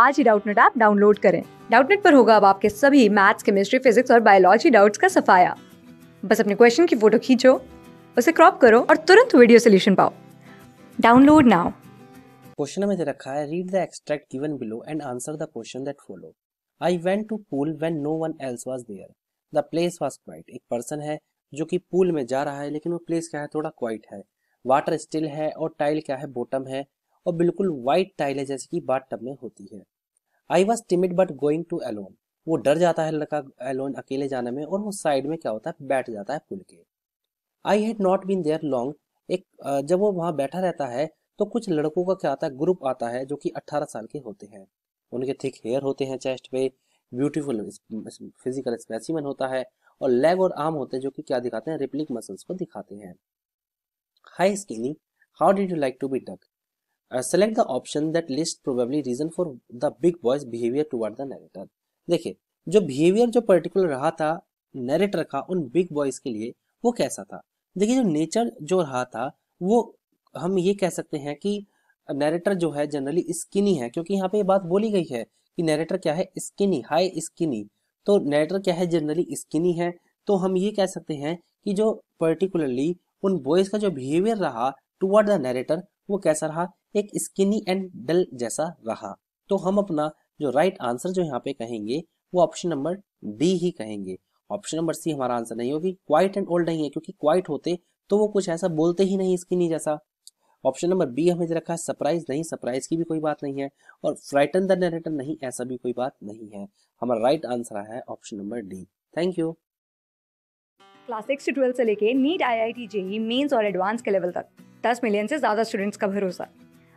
आज ही Doubtnut app download करें डाउटनेट पर होगा अब आपके सभी मैथ्स केमिस्ट्री फिजिक्स और बायोलॉजी डाउट्स का सफाया बस अपने क्वेश्चन की फोटो खींचो उसे क्रॉप करो और तुरंत वीडियो सोल्यूशन पाओ डाउनलोड नाउ क्वेश्चन में दे रखा है read the extract given below and answer the question that follow I went to pool when no one else was there the place was quite एक person है जो कि pool में जा रहा है लेकिन वो प्लेस क्या है थोड़ा क्वाइट है वाटर स्टिल है और टाइल क्या है बॉटम है और बिल्कुल टाइल है जैसे कि बाट टब में होती है I was timid but going to alone वो डर जाता है लड़का एलोन अकेले जाने में और वो साइड में क्या होता है बैठ जाता है पुल के I had not been there long एक जब वो वहाँ बैठा रहता है तो कुछ लड़कों का क्या आता है ग्रुप आता है जो कि 18 साल के होते हैं उनके थिक हेयर होते हैं चेस्ट पे ब्यूटीफुल फिजिकल स्पेसिमन होता है और लेग और आर्म होते हैं जो कि क्या दिखाते हैं रिप्लिक मसल्स को दिखाते हैं hi skinny how did you like to be duck select the option that list probably reason for the big boys behaviour toward the the देखिए जो बिहेवियर जो पर्टिकुलर रहा था नरेटर का उन बिग बॉयज के लिए वो कैसा था देखिए जो नेचर जो रहा था वो हम ये कह सकते हैं कि नरेटर जो है जनरली स्किनी है क्योंकि यहाँ पे ये बात बोली गई है कि नरेटर क्या है स्किनी हाई स्किनी तो नरेटर क्या है जनरली स्किनी है तो हम ये कह सकते हैं कि जो पर्टिकुलरली उन बॉयज का जो बिहेवियर रहा टुवर्ड द नरेटर वो कैसा रहा एक स्किनी एंड डल जैसा रहा तो हम अपना जो राइट आंसर जो यहाँ पे कहेंगे वो ऑप्शन नंबर डी ही कहेंगे ऑप्शन नंबर सी हमारा आंसर नहीं होगी क्वाइट एंड ओल्ड नहीं है क्योंकि क्वाइट होते तो वो कुछ ऐसा बोलते ही नहीं स्किनी जैसा ऑप्शन नंबर बी हमें रखा है सरप्राइज नहीं सरप्राइज की भी कोई बात नहीं है और फ्राइटन द नरेटर नहीं ऐसा भी कोई बात नहीं है हमारा राइट आंसर आया है option number D thank you class six से ट्वेल्थ से लेके NEET I I T JEE mains और एडवांस के लेवल तक दस मिलियन से ज्यादा स्टूडेंट्स का भरोसा